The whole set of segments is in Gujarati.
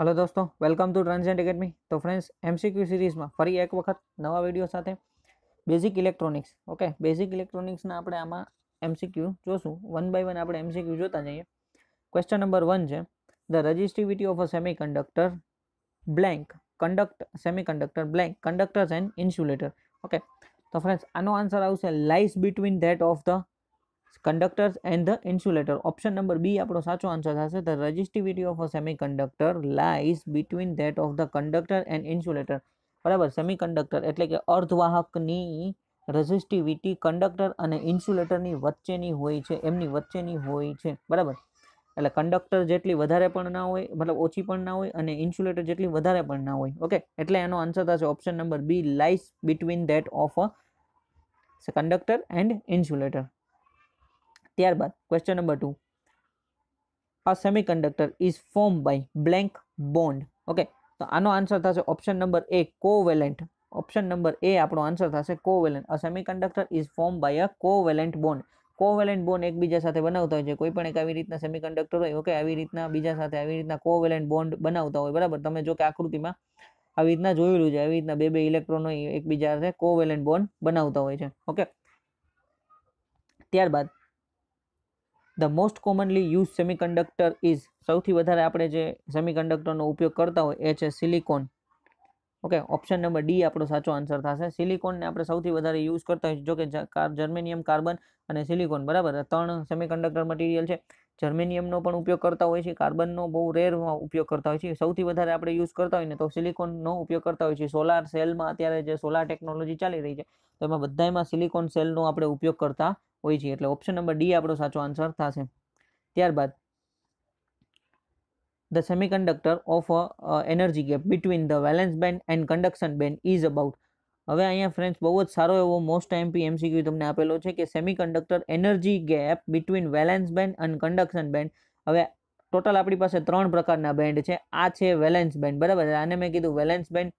हेलो दोस्तों वेलकम टू ट्रांजेंट अकेडमी तो फ्रेंड्स एमसीक्यू सीरीज में फरी एक वक्त नवा वीडियो साथ basic electronics okay basic electronics आप आम एमसीक्यू जोशू वन बाय वन आप एमसीक्यू जोता जाइए क्वेश्चन नंबर वन है the resistivity of a semiconductor blank conduct semiconductor blank conductors and insulator okay तो friends answer lies between that of the conductors and the insulator option number B આપણો સાચો આન્સર થશે the resistivity of a semiconductor lies between that of the conductor and insulator બરાબર સેમિકન્ડક્ટર એટલે કે અર્ધવાહકની રજિસ્ટિવિટી કંડક્ટર અને ઇન્સ્યુલેટરની વચ્ચેની હોય છે એમની વચ્ચેની હોય છે બરાબર એટલે કંડક્ટર જેટલી વધારે પણ ના હોય મતલબ ઓછી પણ ના હોય અને ઇન્સ્યુલેટર જેટલી વધારે પણ ના હોય ઓકે એટલે એનો આન્સર થશે option number B lies between that of a conductor and insulator ત્યારબાદ question number two a semiconductor is form by blank bond okay તો આનો આન્સર થશે option number A covalent option number A આપણો આન્સર થશે covalent a conductor is form by a covalent bond covalent bond એકબીજા સાથે બનાવતા હોય છે કોઈ પણ એક આવી રીતના સેમિકન્ડક્ટર હોય ઓકે આવી રીતના બીજા સાથે આવી રીતના કોવેલેન્ટ બોન્ડ બનાવતા હોય બરાબર તમે જો કે આકૃતિમાં આવી રીતના જોયેલું છે આવી રીતના બે બે ઇલેક્ટ્રોન હોય એકબીજા સાથે કોવેલેન્ટ બોન્ડ બનાવતા હોય છે ઓકે ત્યારબાદ the most commonly use semiconductor is સૌથી વધારે આપણે જે સેમિકન્ડક્ટરનો ઉપયોગ કરતા હોય એ છે silicon okay option number D આપણો સાચો આન્સર થશે સિલિકોનને આપણે સૌથી વધારે યુઝ કરતા હોઈએ જોકે જર્મેનિયમ કાર્બન અને સિલિકોન બરાબર ત્રણ સેમિકન્ડક્ટર મટીરિયલ છે જર્મેનિયમનો પણ ઉપયોગ કરતા હોય છે કાર્બનનો બહુ રેર ઉપયોગ કરતા હોય છે સૌથી વધારે આપણે યુઝ કરતા હોય ને તો સિલિકોનનો ઉપયોગ કરતા હોય છે સોલાર સેલમાં અત્યારે જે સોલાર ટેકનોલોજી ચાલી રહી છે તો એમાં બધામાં સિલિકોન સેલનો આપણે ઉપયોગ કરતા હોય છે એટલે ઓપ્શન નંબર ડી આપણો સાચો આન્સર થશે ત્યારબાદ the semiconductor of a energy gap between the valence band and conduction band is about હવે અહીંયા ફ્રેન્ડ્સ બહુ જ સારો એવો મોસ્ટ એમપી એમસીક્યુ તમને આપેલો છે કે semi semiconductor energy gap between valence band અને કન્ડક્શન બેન્ડ હવે ટોટલ આપણી પાસે ત્રણ પ્રકારના બેન્ડ છે આ છે વેલેન્સ બેન્ડ બરાબર આને મેં કીધું વેલેન્સ બેન્ડ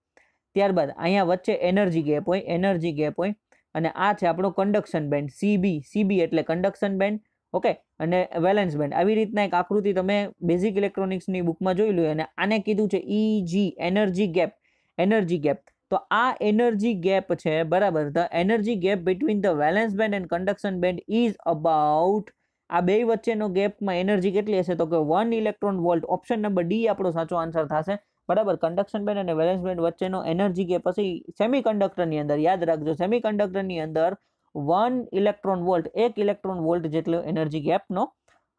ત્યારબાદ અહીંયા વચ્ચે એનર્જી ગેપ હોય એનર્જી ગેપ હોય અને આ છે આપણો કન્ડક્શન બેન્ડ સીબી સીબી એટલે કન્ડક્શન બેન્ડ ઓકે અને વેલેન્સ બેન્ડ આવી રીતના એક આકૃતિ તમે બેઝિક ઇલેક્ટ્રોનિક્સની બુકમાં જોઈ લો અને આને કીધું છે EG energy gap energy gap તો આ એનર્જી ગેપ છે બરાબર the energy gap between the valence band and conduction band is about આ બે વચ્ચેનો ગેપમાં એનર્જી કેટલી હશે તો કે one electron volt option number D આપણો સાચો આન્સર થશે બરાબર કન્ડક્શન બેન્ડ અને વેલેન્સ બેન્ડ વચ્ચેનો એનર્જી ગેપ હશે સેમી કન્ડક્ટરની અંદર યાદ રાખજો સેમી કન્ડક્ટરની અંદર વન ઇલેક્ટ્રોન વોલ્ટ એક ઇલેક્ટ્રોન વોલ્ટ જેટલો એનર્જી ગેપનો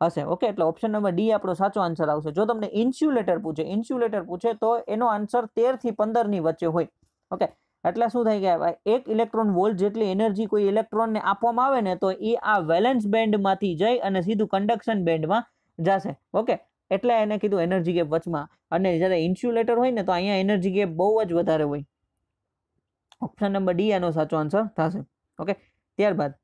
હશે ઓકે એટલે ઓપ્શન નંબર ડી આપણો સાચો આન્સર આવશે જો તમને ઇન્સ્યુલેટર પૂછે ઇન્સ્યુલેટર પૂછે તો એનો આન્સર તેરથી પંદરની વચ્ચે હોય ઓકે એટલે શું થઈ ગયા ભાઈ એક ઇલેક્ટ્રોન વોલ્ટ જેટલી એનર્જી કોઈ ઇલેક્ટ્રોનને આપવામાં આવે ને તો એ આ વેલેન્સ બેન્ડમાંથી જઈ અને સીધું કન્ડક્શન બેન્ડમાં જશે ઓકે એટલે એને કીધું એનર્જી ગેપ વચમાં અને જ્યારે ઇન્સ્યુલેટર હોય ને તો અહીંયા એનર્જી ગેપ બહુ જ વધારે હોય ઓપ્શન નંબર ડી એનો સાચો આન્સર થશે ઓકે ત્યારબાદ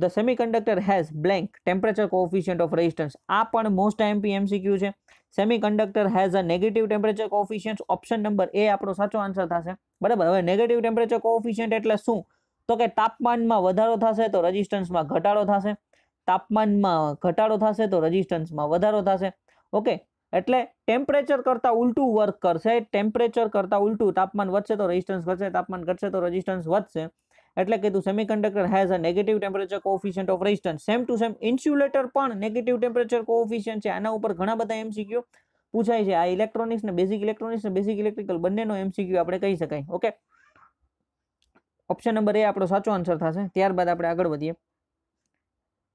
the semiconductor has blank temperature coefficient of resistance આ પણ મોસ્ટ એમપી એમસીક્યુ છે semiconductor has a negative temperature coefficient option number A આપણો સાચો આન્સર થશે બરાબર હવે નેગેટિવ ટેમ્પરેચર કોફિશિયન્ટ એટલે શું તો કે તાપમાનમાં વધારો થશે તો રઝિસ્ટન્સમાં ઘટાડો થશે તાપમાનમાં ઘટાડો થશે તો રજિસ્ટન્સમાં વધારો થશે ઓકે એટલે ટેમ્પરેચર કરતાં ઉલટું વર્ક કરશે ટેમ્પરેચર કરતાં ઉલટું તાપમાન વધશે તો રેઝિસ્ટન્સ ઘટશે તાપમાન ઘટશે તો રજિસ્ટન્સ વધશે એટલે કે કીધું semiconductor has a negative temperature coefficient of resistance same to same insulator પણ નેગેટિવ ટેમ્પરેચર કોફિશિયન્ટ છે આના ઉપર ઘણા બધા એમસીક્યુ પૂછાય છે આ ઇલેક્ટ્રોનિક્સ ને બેઝિક ઇલેક્ટ્રોનિક્સ ને બેઝિક ઇલેક્ટ્રિકલ બંનેનો એમસીક્યુ આપણે કહી શકાય ઓકે ઓપ્શન નંબર એ આપણો સાચો આન્સર થશે ત્યારબાદ આપણે આગળ વધીએ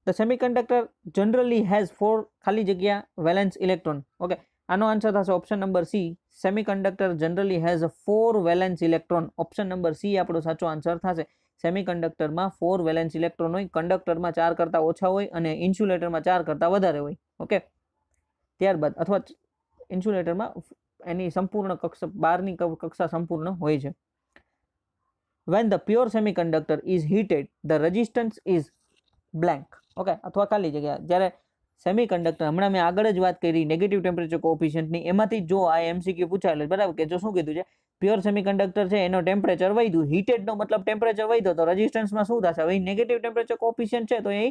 the semiconductor generally has four ખાલી જગ્યા વેલેન્સ ઇલેક્ટ્રોન ઓકે આનો આન્સર થશે option number C semiconductor generally has four valence electron option number C આપણો સાચો આન્સર થશે સેમિકન્ડક્ટરમાં ફોર વેલેન્સ ઇલેક્ટ્રોન હોય કંડક્ટરમાં ચાર કરતાં ઓછા હોય અને ઇન્સ્યુલેટરમાં ચાર કરતાં વધારે હોય ઓકે ત્યારબાદ અથવા ઇન્સ્યુલેટરમાં એની સંપૂર્ણ કક્ષા બારની કક્ષા સંપૂર્ણ હોય છે when the pure semiconductor is heated the resistance is blank okay અથવા ખાલી જગ્યા જ્યારે સેમિકન્ડક્ટર હમણાં મેં આગળ જ વાત કરી નેગેટિવ ટેમ્પરેચર કોફિશિયન્ટની એમાંથી જો આ એમસીક્યુ પૂછાયેલું બરાબર કે જો શું કીધું છે પ્યોર સેમિકન્ડક્ટર છે એનો ટેમ્પરેચર વધ્યું હીટેડનો મતલબ ટેમ્પરેચર વધ્યો તો રઝિસ્ટન્સમાં શું થશે હવે નેગેટિવ ટેમ્પરેચર કોફિશિયન્ટ છે તો એ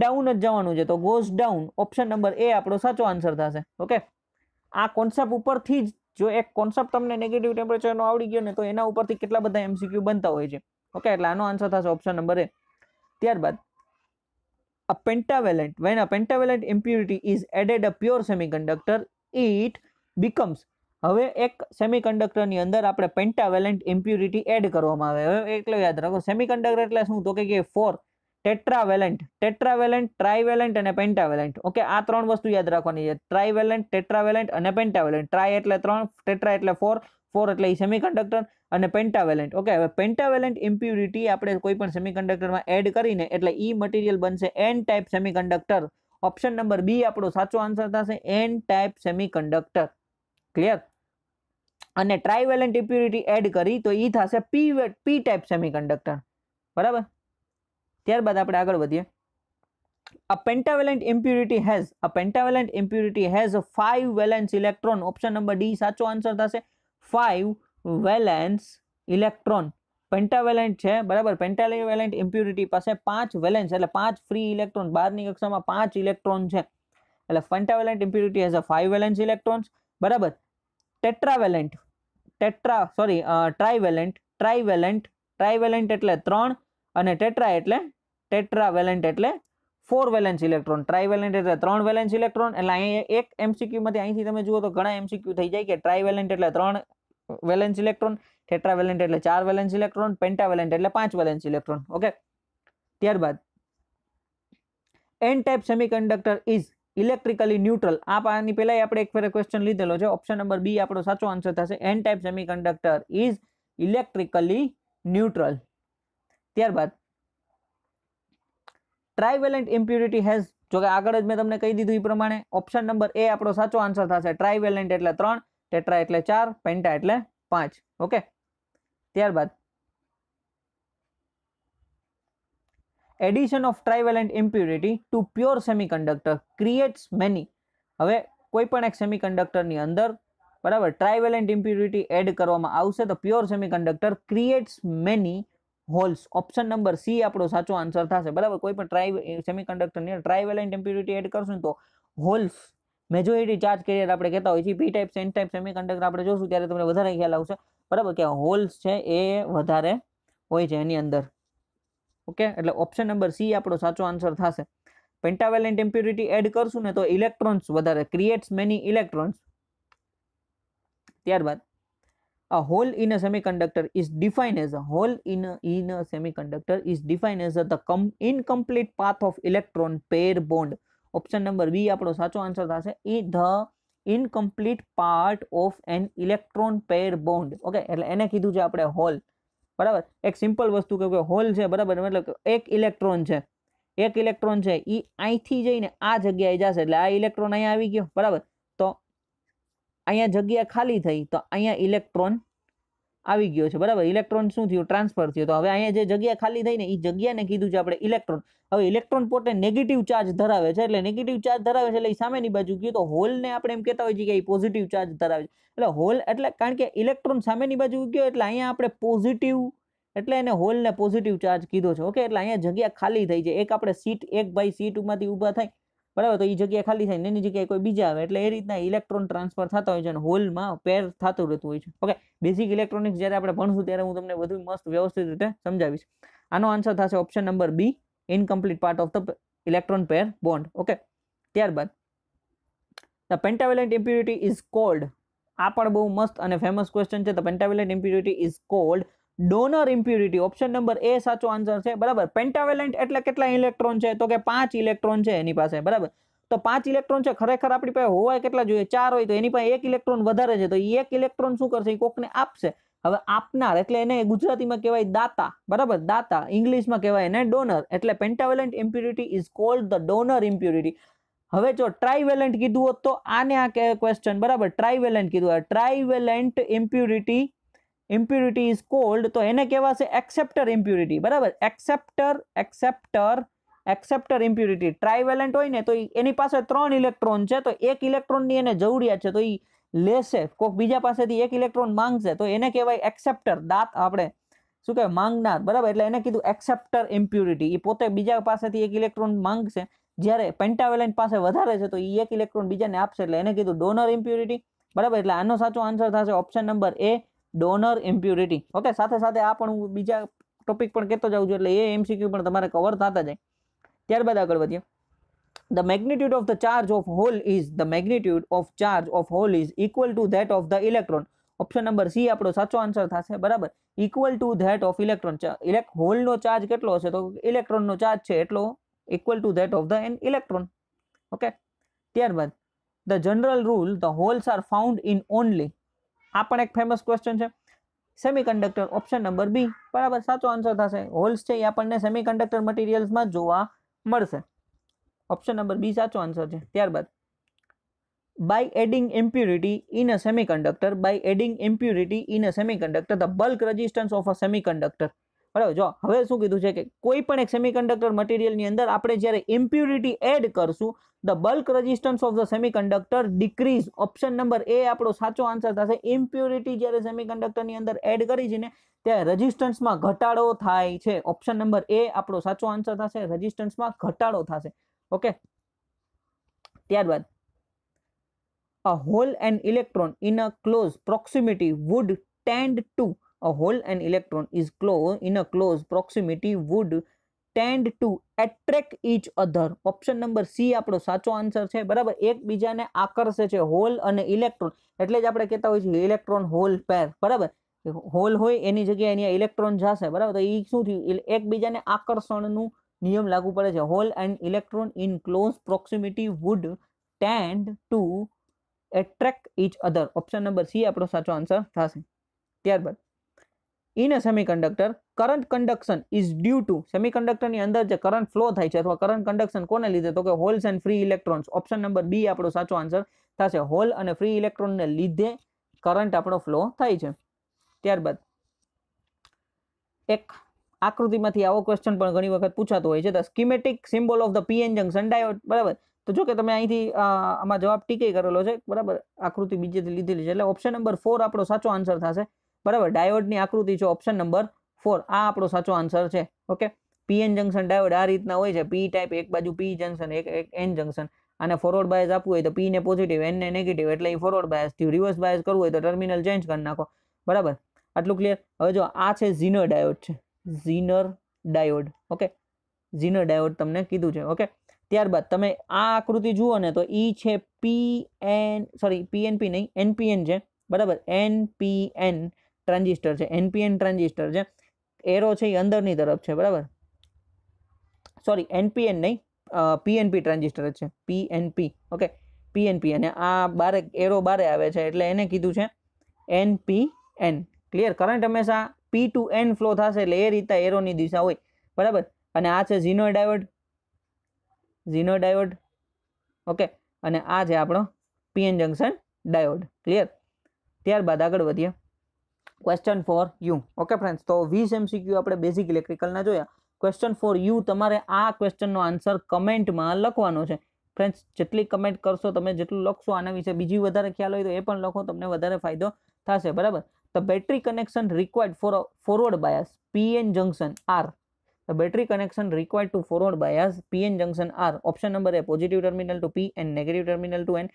ડાઉન જ જવાનું છે તો goes down option number A આપણો સાચો આન્સર થશે ઓકે આ કોન્સેપ્ટ ઉપરથી જ જો એક કોન્સેપ્ટ તમને નેગેટિવ ટેમ્પરેચરનો આવડી ગયો ને તો એના ઉપરથી કેટલા બધા એમસીક્યુ બનતા હોય છે ઓકે એટલે આનો આન્સર થશે ઓપ્શન નંબર એ ત્યારબાદ a pentavalent when a pentavalent impurity is added a pure semiconductor it becomes હવે એક સેમિકન્ડક્ટરની અંદર આપણે પેન્ટાવેલેન્ટ ઇમ્પ્યુરિટી એડ કરવામાં આવે હવે એટલું યાદ રાખો સેમિકન્ડક્ટર એટલે શું તો કે ફોર ટેટ્રાવેલેન્ટ ટેટ્રાવેલેન્ટ ટ્રાઇવેલેન્ટ અને પેન્ટાવેલેન્ટ ઓકે આ ત્રણ વસ્તુ યાદ રાખવાની છે ટ્રાઇવેલેન્ટ ટેટ્રાવેલેન્ટ અને પેન્ટાવેલેન્ટ ટ્રાય એટલે ત્રણ ટેટ્રા એટલે ફોર ફોર એટલે એ સેમિકન્ડક્ટર અને પેન્ટાવેલેન્ટ ઓકે હવે પેન્ટાવેલેન્ટ ઇમ્પ્યુરિટી આપણે કોઈ પણ સેમિકન્ડક્ટરમાં એડ કરીને એટલે ઈ મટીરિયલ બનશે N type semiconductor option number B આપણો સાચો આન્સર થશે એન ટાઈપ સેમિકન્ડક્ટર ક્લિયર અને ટ્રાઇવેલેન્ટ ઇમ્પ્યુરિટી એડ કરી તો એ થશે પી પી ટાઈપ સેમિકન્ડક્ટર બરાબર ત્યારબાદ આપણે આગળ વધીએ a pentavalent impurity has a pentavalent impurity has five valence electron option number D સાચો આન્સર થશે ફાઇવ વેલેન્સ ઇલેક્ટ્રોન પેન્ટાવેલેન્ટ છે બરાબર પેન્ટાવેલેન્ટ ઇમ્પ્યુરિટી પાસે પાંચ વેલેન્સ એટલે પાંચ ફ્રી ઇલેક્ટ્રોન બારની કક્ષામાં પાંચ ઇલેક્ટ્રોન છે એટલે pentavalent impurity has a five valence electrons બરાબર tetravalent tetra sorry trivalent trivalent trivalent એટલે 3 અને ટેટ્રા એટલે ટેટ્રાવેલેન્ટ એટલે 4 વેલેન્સ ઇલેક્ટ્રોન ટ્રાઇવેલેન્ટ એટલે 3 વેલેન્સ ઇલેક્ટ્રોન એટલે અહીં એક एमसीक्यू માંથી અહીંથી તમે જોજો તો ઘણા एमसीक्यू થઈ જાય કે ટ્રાઇવેલેન્ટ એટલે 3 વેલેન્સ ઇલેક્ટ્રોન ટેટ્રાવેલેન્ટ એટલે 4 વેલેન્સ ઇલેક્ટ્રોન પેન્ટાવેલેન્ટ એટલે 5 વેલેન્સ ઇલેક્ટ્રોન ઓકે ત્યારબાદ n type semiconductor is electrically neutral आ क्वेश्चन लीधेलो ऑप्शन नंबर बी आप साचो answer N type semiconductor is electrically neutral त्यारबाद ट्राइवेलेंट इम्प्यूरिटी हेज जो कि आगे मैं तुमने कही दीद प्रमाण ऑप्शन नंबर ए आप साचो आंसर था ट्राइवेलेंट एट त्रन एट चार पेटा एट पांच ओके त्यारबाद addition of trivalent impurity to pure semiconductor creates many હવે કોઈ પણ એક સેમિકન્ડક્ટરની અંદર બરાબર ટ્રાઇવેલેન્ટ ઇમ્પ્યુરિટી એડ કરવામાં આવશે તો pure semiconductor creates many holes option number C આપણો સાચો આન્સર થશે બરાબર કોઈ પણ ટ્રાઇ સેમિકન્ડક્ટરની ટ્રાઇવેલેન્ટ ઇમ્પ્યુરિટી એડ કરશું તો હોલ્સ મેજોરિટી ચાર્જ કેરિયર આપણે કહેતા હોઈએ છીએ P type N type semiconductor આપણે જોશું ત્યારે તમને વધારે ખ્યાલ આવશે બરાબર કે હોલ્સ છે એ વધારે હોય છે એની અંદર ઓકે એટલે ઓપ્શન નંબર સી આપણો સાચો આન્સર થશે પેન્ટાવેલેન્ટ ઇમ્પ્યુરિટી એડ કરશું ને તો ઇલેક્ટ્રોન્સ વધારે ક્રિએટ્સ મેની ઇલેક્ટ્રોન્સ ત્યારબાદ a hole in a semiconductor is defined as a hole in a, in a semiconductor is defined as a, the com incomplete path of electron pair option number B આપણો સાચો આન્સર થશે ઈ the incomplete part of an electron pair bond okay એટલે એને કીધું છે આપણે હોલ બરાબર એક સિમ્પલ વસ્તુ કે હોલ છે બરાબર મતલબ એક ઇલેક્ટ્રોન છે એક ઇલેક્ટ્રોન છે એ અહીંથી જઈને આ જગ્યાએ જશે એટલે આ ઇલેક્ટ્રોન અહીંયા આવી ગયો બરાબર તો અહીંયા જગ્યા ખાલી થઈ તો અહીંયા ઇલેક્ટ્રોન આવી ગયો છે બરાબર ઇલેક્ટ્રોન શું થયું ટ્રાન્સફર થયું તો હવે અહીંયા જે જગ્યા ખાલી થઈને એ જગ્યાને કીધું છે આપણે ઇલેક્ટ્રોન હવે ઇલેક્ટ્રોન પોતે નેગેટિવ ચાર્જ ધરાવે છે એટલે નેગેટિવ ચાર્જ ધરાવે છે એટલે એ સામેની બાજુ ગયું તો હોલને આપણે એમ કહેતા હોય છીએ કે એ પોઝિટિવ ચાર્જ ધરાવે છે એટલે હોલ એટલે કારણ કે ઇલેક્ટ્રોન સામેની બાજુ ગયો એટલે અહીંયા આપણે પોઝિટિવ એટલે એને હોલને પોઝિટિવ ચાર્જ કીધો છે ઓકે એટલે અહીંયા જગ્યા ખાલી થઈ છે એક આપણે સીટ એક ભાઈ સીટ માંથી ઊભા થાય બરાબર તો એ જગ્યા ખાલી થાય ને એની જગ્યાએ કોઈ બીજા આવે એટલે એ રીતના ઇલેક્ટ્રોન ટ્રાન્સફર થતા હોય છે અને હોલમાં પેર થતું રહેતું હોય છે ઓકે બેઝિક ઇલેક્ટ્રોનિક્સ જ્યારે આપણે ભણશું ત્યારે હું તમને વધુ મસ્ત વ્યવસ્થિત રીતે સમજાવીશ આનો આન્સર થશે option number B incomplete part of the electron pair bond okay ત્યારબાદ the pentavalent impurity is called આ પણ બહુ મસ્ત અને ફેમસ ક્વેશ્ચન છે the pentavalent impurity is called donor impurity option number A સાચો આન્સર છે બરાબર પેન્ટાવેલેન્ટ એટલે કેટલા ઇલેક્ટ્રોન છે તો કે પાંચ ઇલેક્ટ્રોન છે એની પાસે બરાબર તો પાંચ ઇલેક્ટ્રોન છે ખરેખર આપણી પાસે હોવાય કેટલા જોઈએ ચાર હોય તો એની પાસે એક ઇલેક્ટ્રોન વધારે છે તો એ એક ઇલેક્ટ્રોન શું કરશે એ કોકને આપશે હવે આપનાર એટલે એને ગુજરાતીમાં કહેવાય દાતા બરાબર દાતા ઇંગ્લિશમાં કહેવાય એને ડોનર એટલે pentavalent impurity is called the donor impurity હવે જો ટ્રાઇવેલેન્ટ કીધું હોત તો આને આ ક્વેશ્ચન બરાબર ટ્રાયવેલેન્ટ કીધું હોય trivalent impurity impurity is called તો એને કહેવાશે એક્સેપ્ટર ઇમ્પ્યુરિટી બરાબર acceptor acceptor acceptor impurity trivalent હોય ને તો એની પાસે ત્રણ ઇલેક્ટ્રોન છે તો એક ઇલેક્ટ્રોનની એને જરૂરિયાત છે તો એ લેશે કોઈક બીજા પાસેથી એક ઇલેક્ટ્રોન માંગશે તો એને કહેવાય એક્સેપ્ટર દાંત આપણે શું કહેવાય માંગનાર બરાબર એટલે એને કીધું એક્સેપ્ટર ઇમ્પ્યુરિટી એ પોતે બીજા પાસેથી એક ઇલેક્ટ્રોન માંગશે જ્યારે પેન્ટાવેલેન્ટ પાસે વધારે છે તો એ એક ઇલેક્ટ્રોન બીજાને આપશે એટલે એને કીધું ડોનર ઇમ્પ્યુરિટી બરાબર એટલે આનો સાચો આન્સર થશે option number A donor impurity okay સાથે સાથે આ પણ હું બીજા ટોપિક પણ કહેતો જાઉં છું એટલે એ એમસીક્યુ પણ તમારે કવર થતા જાય ત્યારબાદ આગળ વધીએ the magnitude of the charge of hole is the magnitude of charge of hole is equal to that of the electron option number C આપણો સાચો આન્સર થશે બરાબર equal to that of electron ઇલેક હોલનો ચાર્જ કેટલો હશે તો ઇલેક્ટ્રોનનો ચાર્જ છે એટલો equal to that of the N electron okay ત્યારબાદ the general rule the holes are found in only આ પણ એક ફેમસ ક્વેશ્ચન છે સેમિકન્ડક્ટર ઓપ્શન નંબર બી બરાબર સાચો આન્સર થશે હોલ્સ છે એ આપણને સેમિકન્ડક્ટર મટીરિયલ્સમાં જોવા મળશે ઓપ્શન નંબર બી સાચો આન્સર છે ત્યારબાદ by adding impurity in a semiconductor by adding impurity in a semiconductor the bulk resistance of a semiconductor બરાબર જો હવે શું કીધું છે કે કોઈ પણ એક સેમિકન્ડક્ટર મટીરિયલની અંદર આપણે જ્યારે ઇમ્પ્યુરિટી એડ કરશું the bulk resistance of the semiconductor decreases option number A આપણો સાચો આન્સર થશે ઇમ્પ્યુરિટી જ્યારે સેમિકન્ડક્ટરની અંદર એડ કરી છે ને ત્યારે રેઝિસ્ટન્સમાં ઘટાડો થાય છે ઓપ્શન નંબર એ આપણો સાચો આન્સર થશે રજિસ્ટન્સમાં ઘટાડો થશે ઓકે ત્યારબાદ a hole and electron in a close proximity would tend to a hole an electron is close in a close proximity would tend to attract each other option number C આપણો સાચો આન્સર છે બરાબર એકબીજાને આકર્ષે છે હોલ અને ઇલેક્ટ્રોન એટલે જ આપણે કહેતા હોઈએ છીએ ઇલેક્ટ્રોન હોલ પેર બરાબર હોલ હોય એની જગ્યાએ અહીંયા ઇલેક્ટ્રોન જશે બરાબર તો એ શું થયું એકબીજાને આકર્ષણનું નિયમ લાગુ પડે છે hole and electron in close proximity would tend to attract each other option number C આપણો સાચો આન્સર થશે ત્યારબાદ in a semiconductor current conduction is due to સેમિકન્ડક્ટરની અંદર જે કરંટ ફ્લો થાય છે અથવા કરંટ કન્ડક્શન કોને લીધે તો કે holes and free electrons option number B આપણો સાચો આન્સર થશે હોલ અને ફ્રી ઇલેક્ટ્રોનને લીધે કરંટ આપણો ફ્લો થાય છે ત્યારબાદ એક આકૃતિમાંથી આવો ક્વેશ્ચન પણ ઘણી વખત પૂછાતો હોય છે the schematic symbol of the PN junction diode બરાબર તો જો કે તમે અહીંથી આમાં જવાબ ટીકે કરેલો છે બરાબર આકૃતિ બીજેથી લીધેલી છે એટલે ઓપ્શન નંબર ફોર આપણો સાચો આન્સર થશે બરાબર ડાયોડની આકૃતિ છે ઓપ્શન નંબર ફોર આ આપણો સાચો આન્સર છે ઓકે પીએન જંકશન ડાયોડ આ રીતના હોય છે પી ટાઈપ એક બાજુ પી જંકશન એક એક એન જંકશન અને ફોરવર્ડ બાયસ આપવું હોય તો પીને પોઝિટિવ એનને નેગેટિવ એટલે એ ફોરવર્ડ બાયસ થયું રિવર્સ બાયસ કરવું હોય તો ટર્મિનલ ચેન્જ કરી નાખો બરાબર આટલું ક્લિયર હવે જો આ છે ઝીનર ડાયોડ છે Zener diode okay Zener diode તમને કીધું છે ઓકે ત્યારબાદ તમે આ આકૃતિ જુઓ ને તો ઈ છે પી એન સોરી પીએનપી નહીં એનપીએન છે બરાબર એનપીએન પી ટ્રાન્ઝિસ્ટર છે એનપીએન ટ્રાન્ઝિસ્ટર છે એરો છે એ અંદરની તરફ છે બરાબર સોરી એનપીએન નહીં પીએનપી ટ્રાન્ઝિસ્ટર છે પીએનપી ઓકે પીએનપી અને આ બારે એરો બારે આવે છે એટલે એને કીધું છે એનપીએન ક્લિયર કરંટ હંમેશા પી ટુ એન ફ્લો થશે એટલે એ રીતે એરોની દિશા હોય બરાબર અને આ છે ઝીનો ડાયવર્ડ ઝીનો ડાયવર્ડ ઓકે અને આ છે આપણો પીએન જંકશન ડાયવર્ડ ક્લિયર ત્યારબાદ આગળ વધીએ question for you okay friends તો વીસ એમસીક્યુ આપણે બેઝિક ઇલેક્ટ્રિકલના જોયા ક્વેશ્ચન ફોર યુ તમારે આ ક્વેશ્ચનનો આન્સર કમેન્ટમાં લખવાનો છે ફ્રેન્ડ્સ જેટલી કમેન્ટ કરશો તમે જેટલું લખશો આના વિશે બીજી વધારે ખ્યાલ હોય તો એ પણ લખો તમને વધારે ફાયદો થશે બરાબર the battery connection required for forward bias PN junction are the battery connection required to forward bias PN junction are option number A positive terminal to P and negative terminal to N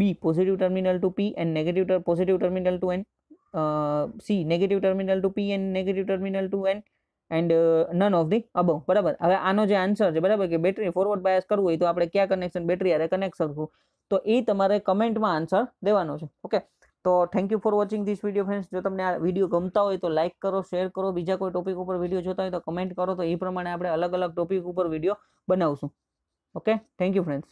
B positive terminal to P and negative positive terminal to N uh, c negative terminal to p and negative terminal to n and none of the above બરાબર હવે આનો જે આન્સર છે બરાબર કે બેટરી ફોરવર્ડ બાયસ કરવું હોય તો આપણે ક્યાં કનેક્શન બેટરી આરે કનેક્ટ કરવું તો એ તમારે કમેન્ટમાં આન્સર દેવાનો છે ઓકે તો thank you for watching this video friends જો તમને આ વિડીયો ગમતા હોય તો લાઇક કરો શેર કરો બીજા કોઈ ટોપિક ઉપર વિડીયો જોતા હોય તો કમેન્ટ કરો તો એ પ્રમાણે આપણે અલગ અલગ ટોપિક ઉપર વિડીયો બનાવશું ઓકે થેન્ક યુ ફ્રેન્ડ્સ